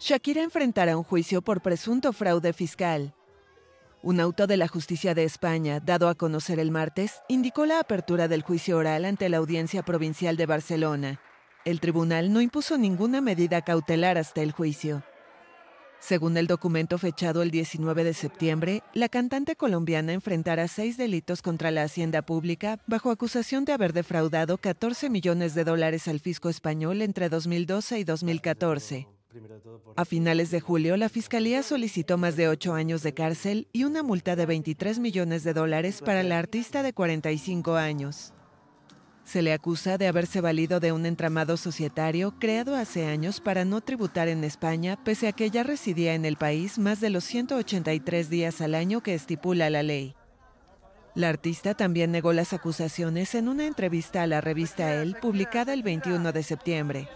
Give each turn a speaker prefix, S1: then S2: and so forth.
S1: Shakira enfrentará un juicio por presunto fraude fiscal. Un auto de la Justicia de España, dado a conocer el martes, indicó la apertura del juicio oral ante la Audiencia Provincial de Barcelona. El tribunal no impuso ninguna medida cautelar hasta el juicio. Según el documento fechado el 19 de septiembre, la cantante colombiana enfrentará seis delitos contra la hacienda pública bajo acusación de haber defraudado 14 millones de dólares al fisco español entre 2012 y 2014. A finales de julio, la Fiscalía solicitó más de ocho años de cárcel y una multa de 23 millones de dólares para la artista de 45 años. Se le acusa de haberse valido de un entramado societario creado hace años para no tributar en España, pese a que ya residía en el país más de los 183 días al año que estipula la ley. La artista también negó las acusaciones en una entrevista a la revista El, publicada el 21 de septiembre.